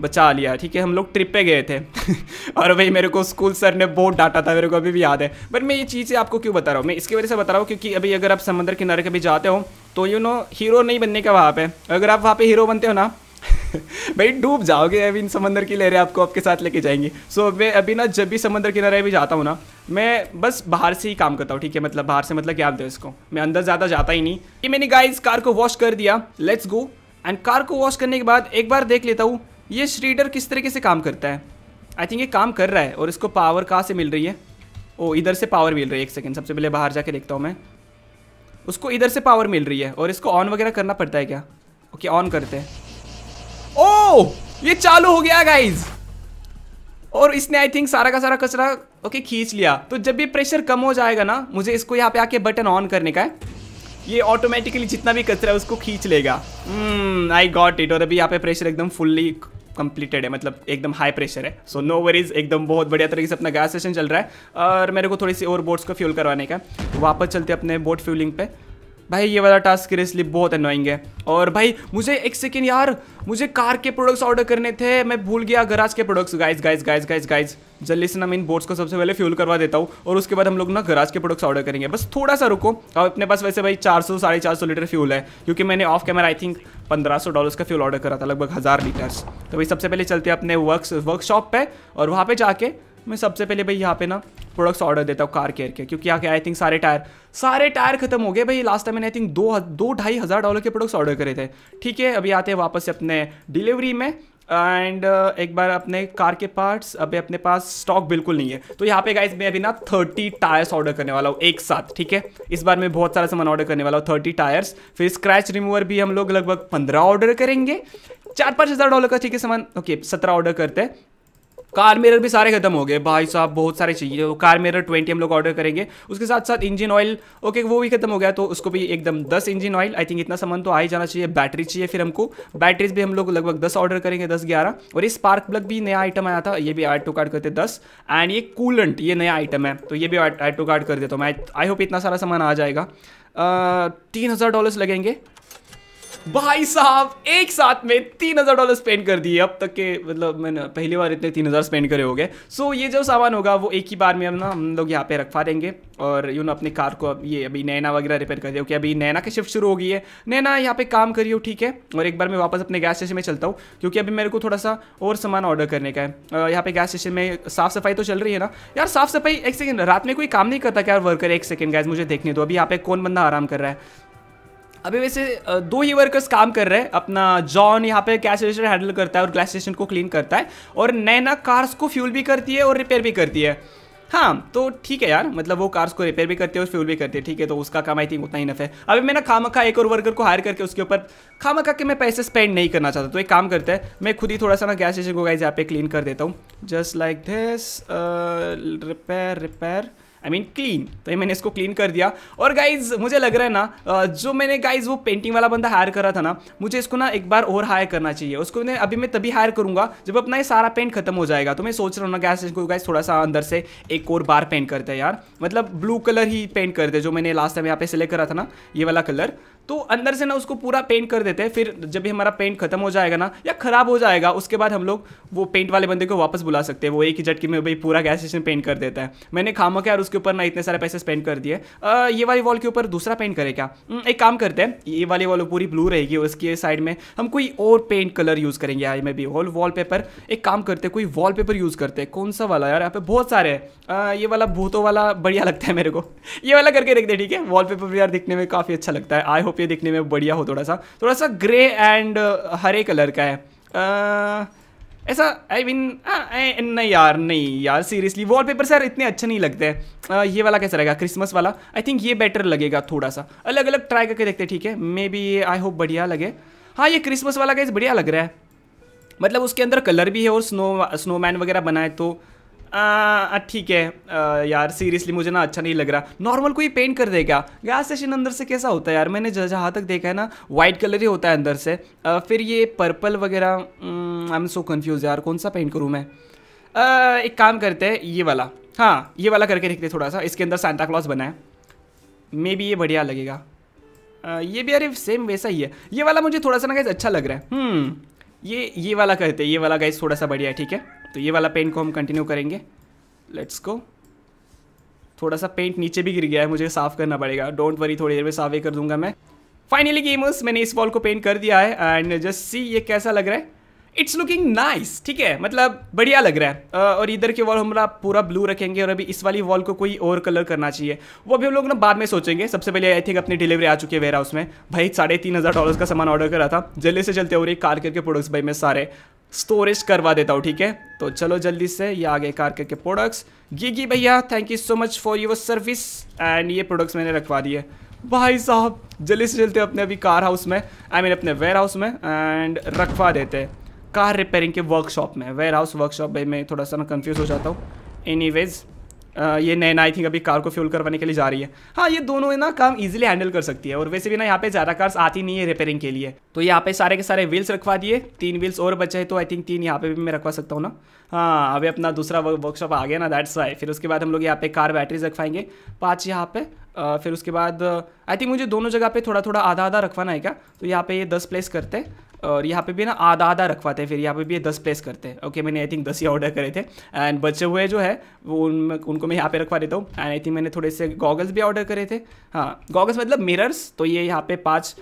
बचा लिया ठीक है हम लोग ट्रिप पे गए थे और भाई मेरे को स्कूल सर ने बहुत डांटा था मेरे को अभी भी याद है बट मैं ये चीज़ें आपको क्यों बता रहा हूँ मैं इसकी वजह से बता रहा हूँ क्योंकि अभी अगर आप समंदर किनारे कभी जाते हो तो यू नो हीरो नहीं बनने का वहाँ पे अगर आप वहाँ पे हीरो बनते हो ना भाई डूब जाओगे अभी इन समंदर की लहरें आपको आपके साथ लेके जाएंगी सो so, मैं अभी ना जब भी समंदर किनारे भी जाता हूँ ना मैं बस बाहर से ही काम करता हूँ ठीक है मतलब बाहर से मतलब क्या आप इसको मैं अंदर ज़्यादा जाता ही नहीं कि मैंने गाइस कार को वॉश कर दिया लेट्स गो एंड कार को वॉश करने के बाद एक बार देख लेता हूँ ये श्रीडर किस तरीके से काम करता है आई थिंक ये काम कर रहा है और इसको पावर कहाँ से मिल रही है ओ इधर से पावर मिल रही है एक सेकेंड सबसे पहले बाहर जाके देखता हूँ मैं उसको इधर से पावर मिल रही है और इसको ऑन वगैरह करना पड़ता है क्या ओके ऑन करते हैं ओ ये चालू हो गया गाइज और इसने आई थिंक सारा का सारा कचरा ओके खींच लिया तो जब भी प्रेशर कम हो जाएगा ना मुझे इसको यहाँ पे आके बटन ऑन करने का है ये ऑटोमेटिकली जितना भी कचरा है उसको खींच लेगा आई गॉट इट और अभी यहाँ पे प्रेशर एकदम फुल्ली कंप्लीटेड है मतलब एकदम हाई प्रेशर है सो नो वरीज एकदम बहुत बढ़िया तरीके से अपना गैस स्टेशन चल रहा है और मेरे को थोड़ी सी और बोट्स को फ्यूल करवाने का वापस चलते अपने बोट फ्यूलिंग पे भाई ये वाला टास्क सीरियसली बहुत अनोइंग है और भाई मुझे एक सेकेंड यार मुझे कार के प्रोडक्ट्स ऑर्डर करने थे मैं भूल गया गराज के products guys guys guys guys guys जल्दी से ना मैं इन बोर्ड्स को सबसे पहले फ्यूल करवा देता हूँ और उसके बाद हम लोग ना गराज के प्रोडक्ट्स ऑर्डर करेंगे बस थोड़ा सा रुको और अपने पास वैसे भाई चार सौ साढ़े चार सौ लीटर फ्यूल है क्योंकि मैंने ऑफ कैमरा आई थिंक पंद्रह सौ डॉलर्स का फ्यूल ऑर्डर करा था लगभग हज़ार लीटर्स तो भाई सबसे पहले चलते अपने वर्क वर्कशॉप पर और वहाँ पर जाके मैं सबसे पहले भाई यहाँ पे ना प्रोडक्ट्स ऑर्डर देता हूँ कार केयर के क्योंकि यहाँ के आई थिंक सारे टायर सारे टायर खत्म हो गए भाई लास्ट टाइम मैंने आई थिंक दो दो ढाई हज़ार डॉलर के प्रोडक्ट्स ऑर्डर करे थे ठीक है अभी आते हैं वापस से अपने डिलीवरी में एंड uh, एक बार अपने कार के पार्ट्स अभी अपने पास स्टॉक बिल्कुल नहीं है तो यहाँ पे गाइज मैं अभी ना थर्टी टायर्स ऑर्डर करने वाला हूँ एक साथ ठीक है इस बार मैं बहुत सारा सामान ऑर्डर करने वाला हूँ थर्टी टायर्स फिर स्क्रैच रिमूवर भी हम लोग लगभग पंद्रह ऑर्डर करेंगे चार पाँच हज़ार डॉलर का ठीक है सामान ओके सत्रह ऑर्डर करते हैं कार मिरर भी सारे खत्म हो गए भाई साहब बहुत सारे चाहिए कार मिरर ट्वेंटी हम लोग ऑर्डर करेंगे उसके साथ साथ इंजन ऑयल ओके वो भी खत्म हो गया तो उसको भी एकदम दस इंजन ऑयल आई थिंक इतना सामान तो आ ही जाना चाहिए बैटरी चाहिए फिर हमको बैटरीज भी हम लोग लगभग दस ऑर्डर करेंगे दस ग्यारह और ये स्पार्क प्लग भी नया आइटम आया था ये भी ऐड टू कार्ड करते दस एंड ये कूलेंट ये नया आइटम है तो ये भी ऐड टू कार्ड कर देता हूँ मैं आई होप इतना सारा सामान आ जाएगा तीन हज़ार डॉलर्स लगेंगे भाई साहब एक साथ में तीन हज़ार डॉलर स्पेंड कर दिए अब तक के मतलब मैंने पहली बार इतने तीन हज़ार स्पेंड करे हो गए सो ये जो सामान होगा वो एक ही बार में हम ना हम लोग यहाँ पे रखवा देंगे और यू नो अपनी कार को अब ये अभी नैना वगैरह रिपेयर कर दिया क्योंकि अभी नैना की शिफ्ट शुरू हो गई है नैना यहाँ पे काम करियो ठीक है और एक बार मैं वापस अपने गैस स्टेशन में चलता हूँ क्योंकि अभी मेरे को थोड़ा सा और सामान ऑर्डर करने का है यहाँ पे गैस स्टेशन में साफ सफाई तो चल रही है ना यार साफ सफाई एक सेकेंड रात में कोई काम नहीं करता क्या वर्कर एक सेकेंड गैस मुझे देखने दो अभी यहाँ पे कौन बंदा आराम कर रहा है अभी वैसे दो ही वर्कर्स काम कर रहे हैं अपना जॉन यहाँ पे गैस स्टेशन हैंडल करता है और गैस स्टेशन को क्लीन करता है और नैना कार्स को फ्यूल भी करती है और रिपेयर भी करती है हाँ तो ठीक है यार मतलब वो कार्स को रिपेयर भी करते हैं और फ्यूल भी करते हैं ठीक है तो उसका काम आई थिंक उतना ही नफ है अभी मैं ना खामखा एक और वर्कर को हायर करके उसके ऊपर खामखा के मैं पैसे स्पेंड नहीं करना चाहता तो एक काम करता है मैं खुद ही थोड़ा सा ना गैस स्टेशन को गाइज यहाँ पे क्लीन कर देता हूँ just like this repair repair I mean clean तो ये मैंने इसको क्लीन कर दिया और गाइज मुझे लग रहा है ना जो मैंने गाइज वो पेंटिंग वाला बंदा हायर करा था ना मुझे इसको ना एक बार और हायर करना चाहिए उसको मैंने अभी मैं तभी हायर करूंगा जब अपना ये सारा पेंट खत्म हो जाएगा तो मैं सोच रहा हूँ ना गैस इसको गाइज थोड़ा सा अंदर से एक और बार पेंट करते हैं यार मतलब ब्लू कलर ही पेंट करते जो मैंने लास्ट टाइम यहाँ पे सिलेक्ट करा था ना ये वाला कलर तो अंदर से ना उसको पूरा पेंट कर देते हैं फिर जब भी हमारा पेंट खत्म हो जाएगा ना या ख़राब हो जाएगा उसके बाद हम लोग वो पेंट वाले बंदे को वापस बुला सकते हैं वो एक ही झटके में भाई पूरा गैस स्टेशन पेंट कर देता है मैंने खामो के यार उसके ऊपर ना इतने सारे पैसे स्पेंड कर दिए ये वाली वॉल के ऊपर दूसरा पेंट करें क्या एक काम करते हैं ये वाली वॉल पूरी ब्लू रहेगी उसके साइड में हम कोई और पेंट कलर यूज़ करेंगे आई में भी होल वॉल एक काम करते हैं कोई वॉल यूज़ करते हैं कौन सा वाला यार यहाँ पे बहुत सारे हैं ये वाला भूतों वाला बढ़िया लगता है मेरे को ये वाला करके रख दे ठीक है वॉल यार दिखने में काफ़ी अच्छा लगता है आई होप होप ये दिखने में बढ़िया हो थोड़ा सा थोड़ा सा ग्रे एंड हरे कलर का है ऐसा आई मीन नहीं यार नहीं यार सीरियसली वॉलपेपर सर इतने अच्छे नहीं लगते आ, ये वाला कैसा रहेगा क्रिसमस वाला आई थिंक ये बेटर लगेगा थोड़ा सा अलग अलग ट्राई करके देखते हैं ठीक है मे बी ये आई होप बढ़िया लगे हाँ ये क्रिसमस वाला कैसे बढ़िया लग रहा है मतलब उसके अंदर कलर भी है और स्नो स्नोमैन वगैरह बनाए तो ठीक है आ, यार सीरियसली मुझे ना अच्छा नहीं लग रहा नॉर्मल कोई पेंट कर देगा गैस स्टेशन अंदर से कैसा होता है यार मैंने जहाँ तक देखा है ना वाइट कलर ही होता है अंदर से आ, फिर ये पर्पल वगैरह आई एम सो कन्फ्यूज़ यार कौन सा पेंट करूँ मैं आ, एक काम करते हैं ये वाला हाँ ये वाला करके देखते थोड़ा सा इसके अंदर सांता क्लॉज बना है मे बी ये बढ़िया लगेगा आ, ये भी अरे सेम वैसा ही है ये वाला मुझे थोड़ा सा ना गैस अच्छा लग रहा है हम्म, ये ये वाला करते ये वाला गैस थोड़ा सा बढ़िया है ठीक है तो ये वाला पेंट को हम कंटिन्यू करेंगे लेट्स को थोड़ा सा पेंट नीचे भी गिर गया है मुझे साफ़ करना पड़ेगा डोंट वरी थोड़ी देर में साफ़ ही कर दूंगा मैं फाइनली गेमर्स मैंने इस वॉल को पेंट कर दिया है एंड जस्ट सी ये कैसा लग रहा है इट्स लुकिंग नाइस ठीक है मतलब बढ़िया लग रहा है और इधर के वॉल हमारा पूरा ब्लू रखेंगे और अभी इस वाली वॉल को कोई और कलर करना चाहिए वो अभी हम लोग ना बाद में सोचेंगे सबसे पहले आई थिंक अपनी डिलीवरी आ चुकी है वेयर हाउस में भाई साढ़े तीन हज़ार डॉलर का सामान ऑर्डर करा था जल्दी से जल्दी और एक कार करके प्रोडक्ट्स भाई मैं सारे स्टोरेज करवा देता हूँ ठीक है तो चलो जल्दी से ये आगे कार करके प्रोडक्ट्स गी भैया thank you so much for your service and ये प्रोडक्ट्स मैंने रखवा दिए भाई साहब जल्दी से जल्दी अपने अभी कार हाउस में आई I मीन mean, अपने वेयर हाउस में एंड रखवा देते हैं कार रिपेयरिंग के वर्कशॉप में वेयर हाउस वर्कशॉप में मैं थोड़ा सा ना कन्फ्यूज़ हो जाता हूँ एनी वेज़ ये नैना आई थिंक अभी कार को फ्यूल करवाने के लिए जा रही है हाँ ये दोनों ना काम इजीली हैंडल कर सकती है और वैसे भी ना यहाँ पे ज़्यादा कार्स आती नहीं है रिपेयरिंग के लिए तो यहाँ पे सारे के सारे व्हील्स रखवा दिए तीन व्हील्स और बचे हैं तो आई थिंक तीन यहाँ पे भी मैं रखवा सकता हूँ ना हाँ अभी अपना दूसरा वर्कशॉप आ गया ना दैट्स वाई फिर उसके बाद हम लोग यहाँ पे कार बैटरीज रखवाएंगे पाँच यहाँ पे फिर उसके बाद आई थिंक मुझे दोनों जगह पे थोड़ा थोड़ा आधा आधा रखवाना है क्या तो यहाँ पे ये दस प्लेस करते हैं और यहाँ पे भी ना आधा आधा रखवाते हैं फिर यहाँ पे भी दस प्लेस करते हैं ओके मैंने आई थिंक दस ही ऑर्डर करे थे एंड बचे हुए जो है वो उन उनको मैं यहाँ पे रखवा देता हूँ एंड आई थिंक मैंने थोड़े से गॉगल्स भी ऑर्डर करे थे हाँ गॉगल्स मतलब मिरर्स तो ये यहाँ पे पाँच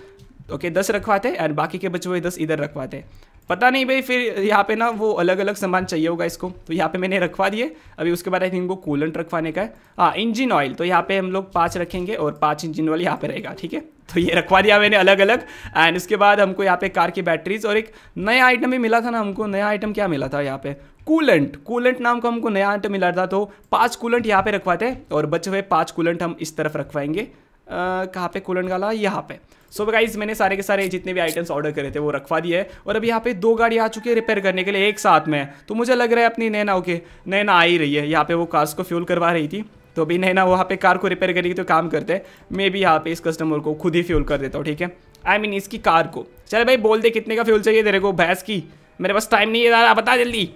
ओके दस रखवाते एंड बाकी के बचे हुए दस इधर रखवाते पता नहीं भाई फिर यहाँ पे ना वो अलग अलग सामान चाहिए होगा इसको तो यहाँ पे मैंने रखवा दिए अभी उसके बाद आई थिंक वो कूलेंट रखवाने का है हाँ इंजन ऑयल तो यहाँ पे हम लोग पाँच रखेंगे और पाँच इंजन ऑयल यहाँ पे रहेगा ठीक है तो ये रखवा दिया मैंने अलग अलग एंड उसके बाद हमको यहाँ पे कार की बैटरीज और एक नया आइटम भी मिला था ना हमको नया आइटम क्या मिला था यहाँ पे कूलेंट कूलेंट नाम का हमको नया आइटम मिला था तो पाँच कूलेंट यहाँ पे रखवाते और बचे हुए पाँच कूलेंट हम इस तरफ रखवाएंगे कहाँ पे कोलन गाला यहाँ पे सो so गाइज मैंने सारे के सारे जितने भी आइटम्स ऑर्डर करे थे वो रखवा दिए और अब यहाँ पे दो गाड़ी आ चुकी है रिपेयर करने के लिए एक साथ में तो मुझे लग रहा है अपनी नैना ओके नैना आ ही रही है यहाँ पे वो कार्स को फ्यूल करवा रही थी तो अभी नैना वहाँ पे कार को रिपेयर करने की तो काम करते हैं मैं भी यहाँ पे इस कस्टमर को खुद ही फ्यूल कर देता हूँ ठीक है आई मीन इसकी कार को चल भाई बोल दे कितने का फ्यूल चाहिए तेरे को भैंस की मेरे पास टाइम नहीं है बता जल्दी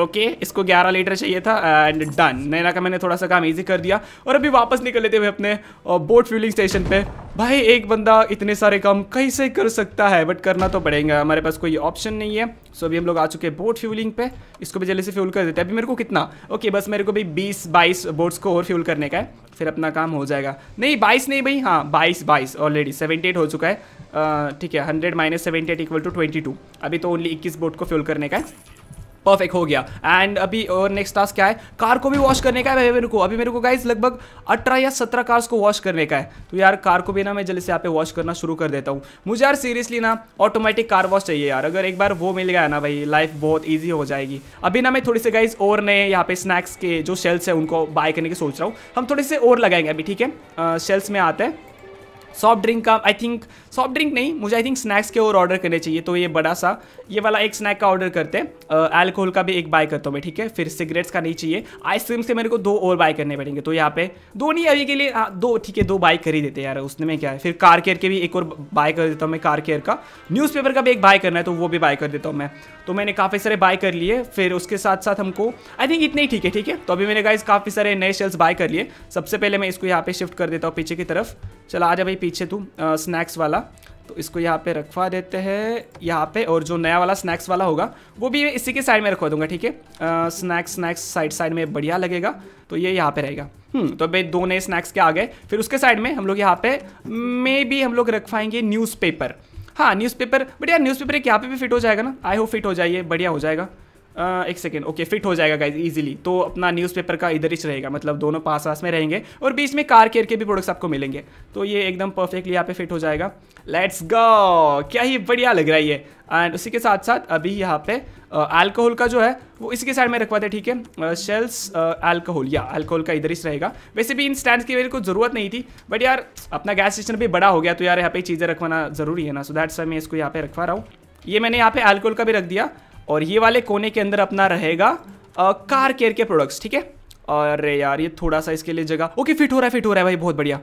ओके okay, इसको 11 लीटर चाहिए था एंड डन नैना का मैंने थोड़ा सा काम इजी कर दिया और अभी वापस निकल लेते हुए अपने बोट फ्यूलिंग स्टेशन पे भाई एक बंदा इतने सारे काम कैसे कर सकता है बट करना तो पड़ेगा हमारे पास कोई ऑप्शन नहीं है सो अभी हम लोग आ चुके हैं बोट फ्यूलिंग पे इसको भी जल्दी से फ्यूल कर देते हैं अभी मेरे को कितना ओके okay, बस मेरे को भाई बीस बाईस बोट्स को और फ्यूल करने का है फिर अपना काम हो जाएगा नहीं बाईस नहीं भाई हाँ बाईस बाईस ऑलरेडी सेवेंटी हो चुका है ठीक है hundred minus seventy equal to twenty अभी तो ओनली इक्कीस बोट को फ्यूल करने का है परफेक्ट हो गया एंड अभी और नेक्स्ट टास्क क्या है कार को भी वॉश करने का है मेरे को अभी मेरे को गाइज लगभग अठारह या सत्रह कार्स को वॉश करने का है तो यार कार को भी ना मैं जल्दी से यहाँ पे वॉश करना शुरू कर देता हूँ मुझे यार सीरियसली ना ऑटोमेटिक कार वॉश चाहिए यार अगर एक बार वो मिल गया ना भाई लाइफ बहुत ईजी हो जाएगी अभी ना मैं थोड़ी से गाइज और नए यहाँ पे स्नैक्स के जो शेल्स है उनको बाय करने की सोच रहा हूँ हम थोड़े से और लगाएंगे अभी ठीक है शेल्स में आते हैं सॉफ्ट ड्रिंक का आई थिंक सॉफ्ट ड्रिंक नहीं मुझे आई थिंक स्नैक्स के और ऑर्डर करने चाहिए तो ये बड़ा सा ये वाला एक स्नैक का ऑर्डर करते हैं अल्कोहल का भी एक बाय करता हूँ मैं ठीक है फिर सिगरेट्स का नहीं चाहिए आइसक्रीम से मेरे को दो और बाय करने पड़ेंगे तो यहाँ पे दो नहीं अभी के लिए आ, हाँ, दो ठीक है दो बाय कर ही देते यार उसने में क्या है फिर कार केयर के भी एक और बाय कर देता हूँ मैं कार केयर का न्यूज़पेपर का भी एक बाय करना है तो वो भी बाय कर देता हूँ मैं तो मैंने काफ़ी सारे बाय कर लिए फिर उसके साथ साथ हमको आई थिंक इतने ही ठीक है ठीक है तो अभी मैंने गाइज काफ़ी सारे नए शेल्स बाय कर लिए सबसे पहले मैं इसको यहाँ पे शिफ्ट कर देता हूँ पीछे की तरफ चल आ जा भाई पीछे तू स्नैक्स वाला तो इसको यहाँ पे रखवा देते हैं यहाँ पे और जो नया वाला स्नैक्स वाला होगा वो भी इसी के साइड में रखवा दूंगा ठीक है स्नैक्स स्नैक्स साइड साइड में बढ़िया लगेगा तो ये यहाँ पे रहेगा हम्म तो भाई दो नए स्नैक्स के आ गए फिर उसके साइड में हम लोग यहाँ पे मे बी हम लोग रखवाएंगे न्यूज़पेपर हाँ न्यूज़पेपर बट यार न्यूज़पेपर एक यहाँ पे भी फिट हो जाएगा ना आई होप फिट हो जाइए बढ़िया हो जाएगा एक सेकेंड ओके फिट हो जाएगा गाइज ईजिली तो अपना न्यूज़पेपर का इधर ही रहेगा मतलब दोनों पास पास में रहेंगे और बीच में कार केयर के भी प्रोडक्ट्स आपको मिलेंगे तो ये एकदम परफेक्टली यहाँ पे फिट हो जाएगा लेट्स गो क्या ही बढ़िया लग रहा है ये एंड उसी के साथ साथ अभी यहाँ पे अल्कोहल का जो है वो इसके साइड में रखवाते ठीक है शेल्स अल्कोहल या अल्कोहल का इधर ही रहेगा वैसे भी इन स्टैंड की मेरे को ज़रूरत नहीं थी बट यार अपना गैस स्टेशन भी बड़ा हो गया तो यार यहाँ पे चीज़ें रखवाना ज़रूरी है ना सो दैट्स मैं इसको यहाँ पे रखवा रहा हूँ ये मैंने यहाँ पे अल्कोहल का भी रख दिया और ये वाले कोने के अंदर अपना रहेगा आ, कार केयर के प्रोडक्ट्स ठीक है और यार ये थोड़ा सा इसके लिए जगह ओके फिट हो रहा है फिट हो रहा है भाई बहुत बढ़िया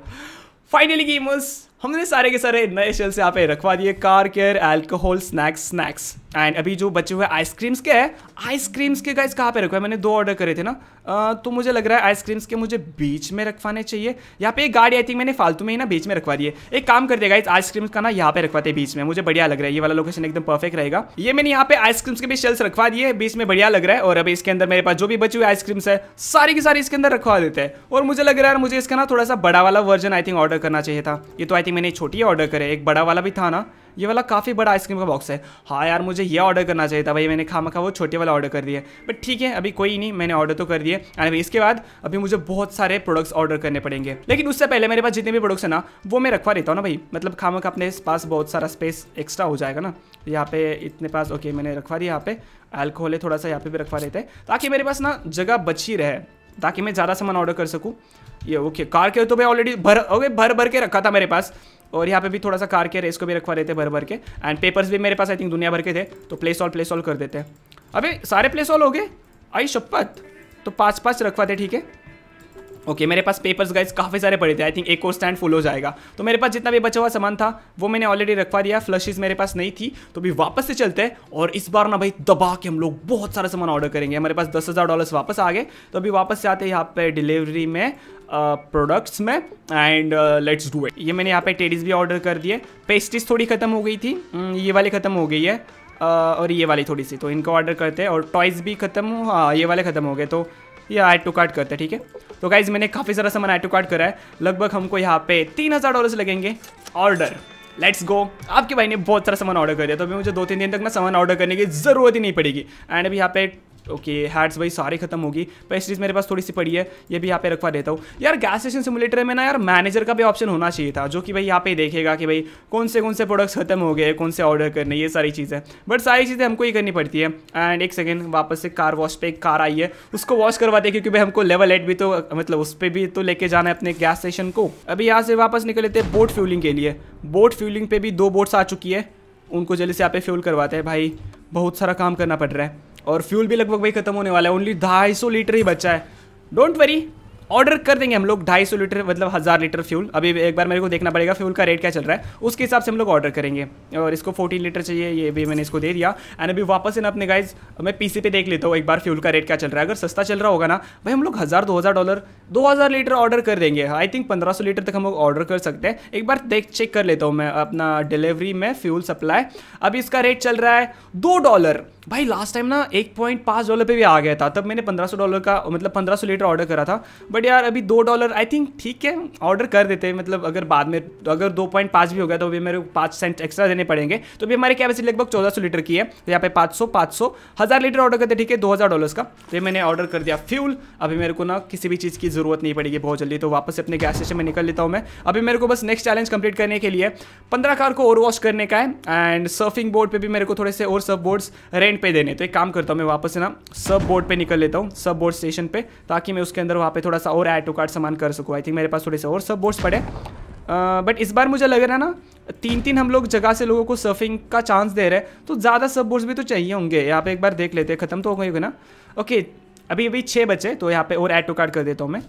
फाइनली गेमर्स हमने सारे के सारे नए शेल्स यहाँ पे रखवा दिए car care alcohol snacks snacks and अभी जो बचे हुए आइसक्रीम्स के हैं आइसक्रीम्स के गाइस कहाँ पे रखवाए मैंने दो ऑर्डर करे थे ना आ, तो मुझे लग रहा है आइसक्रीम्स के मुझे बीच में रखवाने चाहिए यहाँ पे एक गाड़ी आई थी मैंने फालतू में ही ना बीच में रखवा दिए एक काम कर दिया गाइस आइसक्रीम्स का ना यहाँ पे रखवाते बीच में मुझे बढ़िया लग रहा है ये वाला लोकेशन एकदम परफेक्ट रहेगा ये मैंने यहाँ पे आइसक्रीम्स के भी शेल्स रखवा दिए बीच में बढ़िया लग रहा है और अभी इसके अंदर मेरे पास जो भी बचे हुए आइसक्रीम्स है सारे के सारे इसके अंदर रखवा देते हैं और मुझे लग रहा है मुझे इसका ना थोड़ा सा बड़ा वाला वर्जन आई थिंक ऑर्डर करना चाहिए था ये तो थी मैंने छोटी ऑर्डर करे एक बड़ा वाला भी था ना ये वाला काफ़ी बड़ा आइसक्रीम का बॉक्स है हाँ यार मुझे ये ऑर्डर करना चाहिए था भाई मैंने खा मखा वो छोटे वाला ऑर्डर कर दिया बट ठीक है अभी कोई नहीं मैंने ऑर्डर तो कर दिए एंड इसके बाद अभी मुझे बहुत सारे प्रोडक्ट्स ऑर्डर करने पड़ेंगे लेकिन उससे पहले मेरे पास जितने भी प्रोडक्ट्स हैं ना वो मैं रखवा देता हूँ ना भाई मतलब खा मखा अपने पास बहुत सारा स्पेस एक्स्ट्रा हो जाएगा ना यहाँ पे इतने पास ओके मैंने रखवा दिया यहाँ पे एल्कोहल है थोड़ा सा यहाँ पे भी रखवा देते हैं ताकि मेरे पास ना जगह बची रहे ताकि मैं ज़्यादा सामान ऑर्डर कर सकूँ ये ओके कार के तो मैं ऑलरेडी भर ओके भर भर के रखा था मेरे पास और यहाँ पे भी थोड़ा सा कार के रेस इसको भी रखवा देते भर भर के एंड पेपर्स भी मेरे पास आई थिंक दुनिया भर के थे तो प्लेस ऑल प्लेस ऑल कर देते हैं अबे सारे प्लेस ऑल हो गए आई शपथ तो पाँच पाँच रखवाते ठीक है ओके okay, मेरे पास पेपर्स गाइज काफ़ी सारे पड़े थे आई थिंक एक और स्टैंड फुल हो जाएगा तो मेरे पास जितना भी बचा हुआ सामान था वो मैंने ऑलरेडी रखवा दिया फ्लशिज मेरे पास नहीं थी तो भी वापस से चलते हैं और इस बार ना भाई दबा के हम लोग बहुत सारा सामान ऑर्डर करेंगे हमारे पास दस हज़ार डॉलर्स वापस आ गए तो अभी वापस से आते हैं यहाँ पे डिलीवरी में प्रोडक्ट्स uh, में एंड लेट्स डू इट ये मैंने यहाँ पे टेडीज भी ऑर्डर कर दिए पेस्ट्रीज थोड़ी ख़त्म हो गई थी mm, ये वाली ख़त्म हो गई है uh, और ये वाली थोड़ी सी तो इनको ऑर्डर करते हैं और टॉयज़ भी ख़त्म हो हाँ ये वाले ख़त्म हो गए तो ये आई टू कार्ट करते हैं ठीक है तो गाइज मैंने काफ़ी सारा सामान आई टू कार्ट करा है लगभग हमको यहाँ पे तीन हज़ार डॉलर लगेंगे ऑर्डर लेट्स गो आपके भाई ने बहुत सारा सामान ऑर्डर कर दिया तो अभी मुझे दो तीन दिन तक ना सामान ऑर्डर करने की ज़रूरत ही नहीं पड़ेगी एंड अभी यहाँ पे ओके हैड्स भाई सारे खत्म होगी पेस्ट्रीज मेरे पास थोड़ी सी पड़ी है ये भी यहाँ पे रखवा देता हूँ यार गैस स्टेशन सिमुलेटर में ना यार मैनेजर का भी ऑप्शन होना चाहिए था जो कि भाई यहाँ पे देखेगा कि भाई कौन से कौन से प्रोडक्ट्स खत्म हो गए कौन से ऑर्डर करने ये सारी चीज़ें बट सारी चीज़ें हमको ही करनी पड़ती है एंड एक सेकेंड वापस से कार वॉश पे एक कार आई है उसको वॉश करवा दे क्योंकि भाई हमको लेवल एट भी तो मतलब उस पर भी तो लेके जाना है अपने गैस स्टेशन को अभी यहाँ से वापस निकल लेते हैं बोट फ्यूलिंग के लिए बोट फ्यूलिंग पे भी दो बोट्स आ चुकी है उनको जल्दी से यहाँ पे फ्यूल करवाते हैं भाई बहुत सारा काम करना पड़ रहा है और फ्यूल भी लगभग भाई खत्म होने वाला है ओनली ढाई सौ लीटर ही बचा है डोंट वरी ऑर्डर कर देंगे हम लोग ढाई सौ लीटर मतलब हज़ार लीटर फ्यूल अभी एक बार मेरे को देखना पड़ेगा फ्यूल का रेट क्या चल रहा है उसके हिसाब से हम लोग ऑर्डर करेंगे और इसको फोर्टीन लीटर चाहिए ये भी मैंने इसको दे दिया एंड अभी वापस इन अपने गाइज मैं पीसी पे देख लेता हूँ एक बार फ्यूल का रेट क्या चल रहा है अगर सस्ता चल रहा होगा ना भाई हम लोग हज़ार दो हज़ार डॉलर दो हज़ार लीटर ऑर्डर कर देंगे आई थिंक पंद्रह सौ लीटर तक हम लोग ऑर्डर कर सकते हैं एक बार देख चेक कर लेता हूँ मैं अपना डिलीवरी में फ्यूल सप्लाई अभी इसका रेट चल रहा है दो डॉलर भाई लास्ट टाइम ना एक पॉइंट पाँच डॉलर पे भी आ गया था तब मैंने पंद्रह सौ डॉलर का मतलब पंद्रह सौ लीटर ऑर्डर करा था बट यार अभी दो डॉलर आई थिंक ठीक है ऑर्डर कर देते हैं मतलब अगर बाद में तो अगर दो पॉइंट पाँच भी हो गया तो अभी मेरे को पाँच सेंट एक्स्ट्रा देने पड़ेंगे तो अभी हमारी कैपेसिटी लगभग चौदह सौ लीटर की है तो यहाँ पे पाँच सौ पाँच सौ हज़ार लीटर ऑर्डर करते ठीक है दो हज़ार डॉलर का तो मैंने ऑर्डर कर दिया फ्यूल अभी मेरे को ना किसी भी चीज़ की ज़रूरत नहीं पड़ेगी बहुत जल्दी तो वापस अपने गैस स्टेशन में निकल लेता हूँ मैं अभी मेरे को बस नेक्स्ट चैलेंज कंप्लीट करने के लिए पंद्रह कार को ओवर वॉश करने का है एंड सर्फिंग बोर्ड पर भी मेरे को थोड़े से और सर्फ बोर्ड्स रेंट एंड पे देने तो एक काम करता हूँ मैं वापस से ना सब बोर्ड पे निकल लेता हूँ सब बोर्ड स्टेशन पे ताकि मैं उसके अंदर वहाँ पे थोड़ा सा और ऐड टू कार्ड सामान कर सकूँ आई थिंक मेरे पास थोड़े से और सब बोर्ड्स पड़े बट इस बार मुझे लग रहा है ना तीन तीन हम लोग जगह से लोगों को सर्फिंग का चांस दे रहे हैं तो ज़्यादा सब बोर्ड्स भी तो चाहिए होंगे यहाँ पे एक बार देख लेते हैं खत्म तो हो गए ना ओके अभी अभी छः बचे तो यहाँ पे और ऐड टू कार्ड कर देता हूँ मैं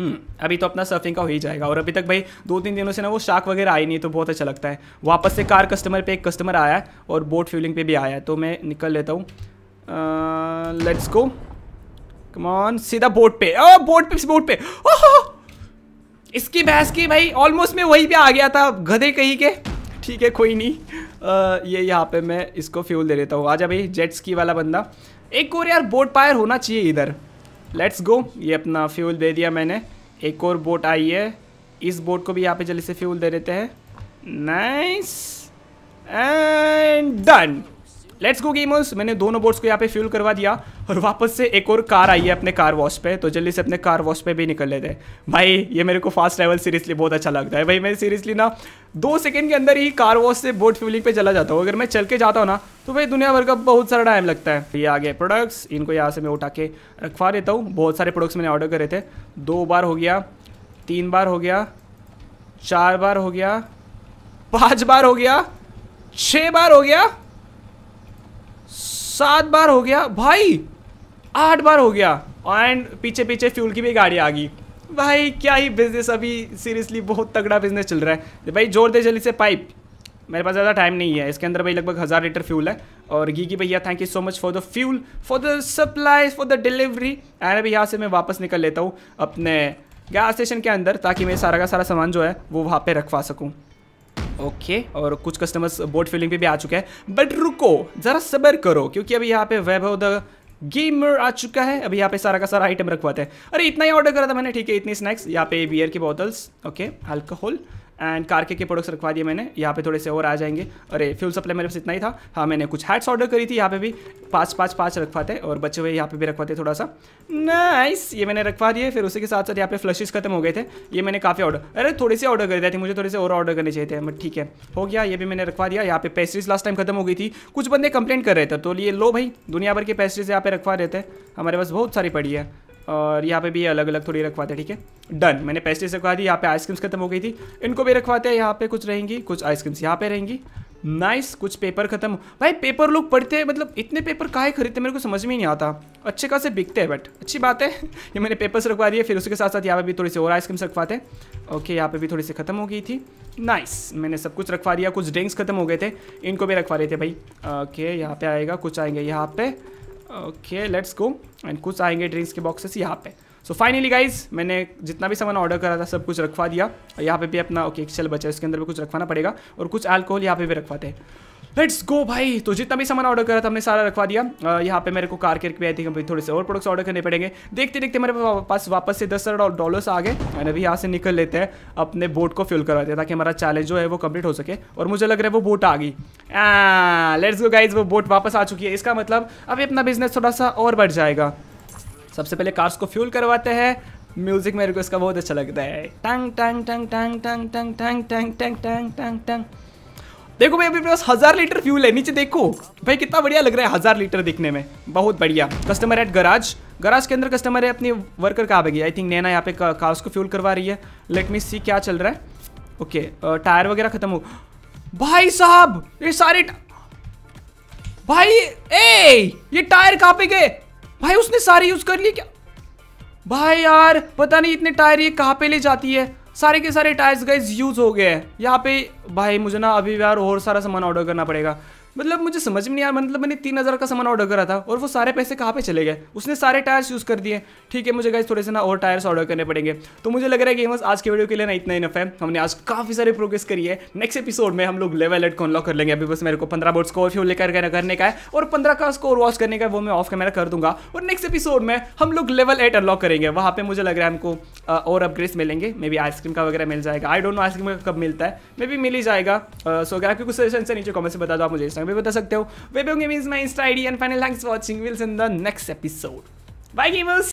हम्म, अभी तो अपना सर्फिंग का हो ही जाएगा और अभी तक भाई दो तीन दिनों से ना वो शाक वगैरह आई नहीं तो बहुत अच्छा लगता है वापस से कार कस्टमर पे एक कस्टमर आया है और बोट फ्यूलिंग पे भी आया है तो मैं निकल लेता हूँ लेट्स गो कमॉन सीधा बोट पे ओ बोट पे बोट पे ओह इसकी बहस की भाई ऑलमोस्ट मैं वहीं पे आ गया था गधे कहीं के ठीक है कोई नहीं आ, ये यहाँ पे मैं इसको फ्यूल दे देता हूँ आजा भाई जेट्स की वाला बंदा एक और यार बोट पायर होना चाहिए इधर लेट्स गो ये अपना फ्यूल दे दिया मैंने एक और बोट आई है इस बोट को भी यहाँ पे जल्दी से फ्यूल दे देते हैं nice and done let's go gamers मैंने दोनों बोर्ड्स को यहाँ पे फ्यूल करवा दिया और वापस से एक और कार आई है अपने कार वॉश पे तो जल्दी से अपने कार वॉश पे भी निकल लेते हैं भाई ये मेरे को फास्ट लेवल सीरियसली बहुत अच्छा लगता है भाई मैं सीरियसली ना दो सेकंड के अंदर ही कार वॉश से बोट फ्यूलिंग पे चला जाता हूँ अगर मैं चल के जाता हूँ ना तो भाई दुनिया भर का बहुत सारा टाइम लगता है ये आ गया प्रोडक्ट्स इनको यहाँ से मैं उठा के रखवा देता हूँ बहुत सारे प्रोडक्ट्स मैंने ऑर्डर करे थे दो बार हो गया तीन बार हो गया चार बार हो गया पाँच बार हो गया छः बार हो गया सात बार हो गया भाई आठ बार हो गया एंड पीछे पीछे फ्यूल की भी गाड़ी आ गई भाई क्या ही बिजनेस अभी सीरियसली बहुत तगड़ा बिजनेस चल रहा है भाई जोर दे जल्दी से पाइप मेरे पास ज़्यादा टाइम नहीं है इसके अंदर भाई लगभग हज़ार लीटर फ्यूल है और की भैया thank you so much for the fuel for the supply for the delivery and अभी यहाँ से मैं वापस निकल लेता हूँ अपने गैस स्टेशन के अंदर ताकि मैं सारा का सारा सामान जो है वो वहाँ पे रखवा सकूँ ओके और कुछ कस्टमर्स बोट फिलिंग पे भी आ चुके हैं बट रुको ज़रा सबर करो क्योंकि अभी यहाँ पे वैभव द गेमर आ चुका है अभी यहाँ पे सारा का सारा आइटम रखवाते हैं अरे इतना ही ऑर्डर करा था मैंने ठीक है इतनी स्नैक्स यहाँ पे बियर की बॉटल्स ओके अल्कोहल एंड कारके के प्रोडक्ट्स रखवा दिए मैंने यहाँ पे थोड़े से और आ जाएंगे अरे फ्यूल सप्लाई मेरे पास इतना ही था हाँ मैंने कुछ हैट्स ऑर्डर करी थी यहाँ पे भी पाँच पाँच पाँच रखवाते और बच्चे हुए यहाँ पे भी रखवाते थोड़ा सा नाइस ये मैंने रखवा दिए फिर उसी के साथ साथ यहाँ पे फ्लशिज़ खत्म हो गए थे ये मैंने काफ़ी ऑर्डर अरे थोड़े से ऑर्डर कर दिया थे मुझे थोड़े से और ऑर्डर करने चाहिए थे बट ठीक है हो गया ये भी मैंने रखवा दिया यहाँ पे पेस्ट्रीज लास्ट टाइम खत्म हो गई थी कुछ बंदे कंप्लेंट कर रहे थे तो ये लो भाई दुनिया भर की पेस्ट्रीज यहाँ पे रखवा देते थे हमारे पास बहुत सारी पड़ी है और यहाँ पे भी अलग अलग थोड़ी रखवाते हैं ठीक है डन मैंने पेस्ट्रीज रखवा दी यहाँ पे आइसक्रीम्स खत्म हो गई थी इनको भी रखवाते हैं यहाँ पे कुछ रहेंगी कुछ आइसक्रीम्स यहाँ पे रहेंगी नाइस nice, कुछ पेपर खत्म भाई पेपर लोग पढ़ते हैं मतलब इतने पेपर काहे खरीदते मेरे को समझ में ही नहीं आता अच्छे खास बिकते हैं बट अच्छी बात है ये मैंने पेपर्स रखवा दिए फिर उसके साथ साथ यहाँ पे भी थोड़ी सी और आइसक्रीम्स रखवाते ओके यहाँ पे भी थोड़ी सी खत्म हो गई थी नाइस nice, मैंने सब कुछ रखवा दिया कुछ ड्रिंक्स खत्म हो गए थे इनको भी रखवा रहे थे भाई ओके यहाँ पे आएगा कुछ आएंगे यहाँ पे ओके लेट्स गो एंड कुछ आएंगे ड्रिंक्स के बॉक्सेस यहाँ पे सो फाइनली गाइज मैंने जितना भी सामान ऑर्डर करा था सब कुछ रखवा दिया और यहाँ पे भी अपना ओके okay, एक्सेल बचा है उसके अंदर भी कुछ रखवाना पड़ेगा और कुछ अल्कोहल यहाँ पे भी रखवाते हैं लेट्स गो भाई तो जितना भी सामान ऑर्डर करा था हमने सारा रखवा दिया यहाँ पे मेरे को कार करके आई थिंक थोड़े से और प्रोडक्ट्स ऑर्डर करने पड़ेंगे देखते देखते मेरे पास वापस से दस हज़ार डॉलर्स आ गए एंड अभी यहाँ से निकल लेते हैं अपने बोट को फ्यूल करवाते हैं ताकि हमारा चैलेंज जो है वो कंप्लीट हो सके और मुझे लग रहा है वो बोट आ गई लेट्स गो गाइज वो बोट वापस आ चुकी है इसका मतलब अभी अपना बिजनेस थोड़ा सा और बढ़ जाएगा सबसे पहले कार्स को फ्यूल करवाते हैं म्यूजिक मेरे को इसका बहुत अच्छा लगता है टंग टंग टंग टंग टंग टंग टंग टंग टंग टंग टंग टंग देखो भाई अभी पास हजार लीटर फ्यूल है नीचे देखो भाई कितना बढ़िया लग रहा है हजार लीटर दिखने में बहुत बढ़िया कस्टमर एट गराज गराज के अंदर कस्टमर है अपनी वर्कर कहाँ पे आई थिंक नैना यहाँ पे काउस को फ्यूल करवा रही है लेट मी सी क्या चल रहा है ओके टायर वगैरह खत्म हो भाई साहब ये सारे भाई ए ये टायर कहाँ पे गए भाई उसने सारे यूज कर लिए क्या भाई यार पता नहीं इतने टायर ये कहाँ पे ले जाती है सारे के सारे टायर्स गाइज यूज हो गए हैं यहाँ पे भाई मुझे ना अभी यार और सारा सामान ऑर्डर करना पड़ेगा मतलब मुझे समझ में नहीं आया मतलब मैंने तीन हज़ार का सामान ऑर्डर करा था और वो सारे पैसे कहाँ पे चले गए उसने सारे टायर्स यूज़ कर दिए ठीक है मुझे गाइज थोड़े से ना और टायर्स ऑर्डर करने पड़ेंगे तो मुझे लग रहा है कि बस आज के वीडियो के लिए ना इतना इनफ है हमने आज काफ़ी सारी प्रोग्रेस करी है नेक्स्ट एपिसोड में हम लोग लेवल एट को अनलॉक कर लेंगे अभी बस मेरे को पंद्रह बोर्ड स्कोर फ्यू लेकर करने का है और पंद्रह का स्कोर वॉच करने का वो मैं ऑफ कैमरा कर दूंगा और नेक्स्ट एपिसोड में हम लोग लेवल एट अनलॉक करेंगे वहाँ पर मुझे लग रहा है हमको और अपग्रेड्स मिलेंगे मे बी आइसक्रीम का वगैरह मिल जाएगा आई डोंट नो आइसक्रीम का कब मिलता है मे बी मिल ही जाएगा सो अगर आपकी कुछ सजेशन से नीचे कॉमेंट से बता दो आप मुझे इसमें में बता सकते हो web gaming my insta ID and final thanks for watching wills in the next episode bye gamers